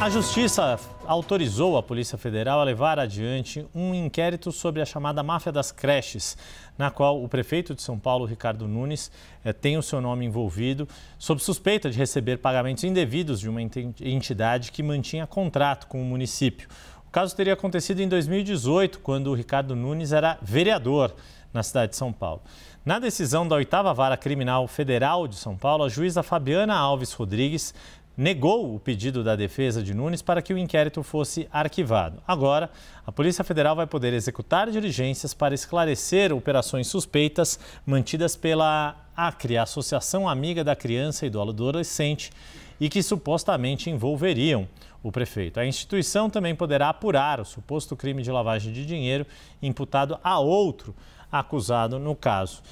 A Justiça autorizou a Polícia Federal a levar adiante um inquérito sobre a chamada máfia das creches, na qual o prefeito de São Paulo, Ricardo Nunes, eh, tem o seu nome envolvido, sob suspeita de receber pagamentos indevidos de uma entidade que mantinha contrato com o município. O caso teria acontecido em 2018, quando o Ricardo Nunes era vereador na cidade de São Paulo. Na decisão da oitava vara criminal federal de São Paulo, a juíza Fabiana Alves Rodrigues negou o pedido da defesa de Nunes para que o inquérito fosse arquivado. Agora, a Polícia Federal vai poder executar diligências para esclarecer operações suspeitas mantidas pela ACRE, Associação Amiga da Criança e do Adolescente, e que supostamente envolveriam o prefeito. A instituição também poderá apurar o suposto crime de lavagem de dinheiro imputado a outro acusado no caso.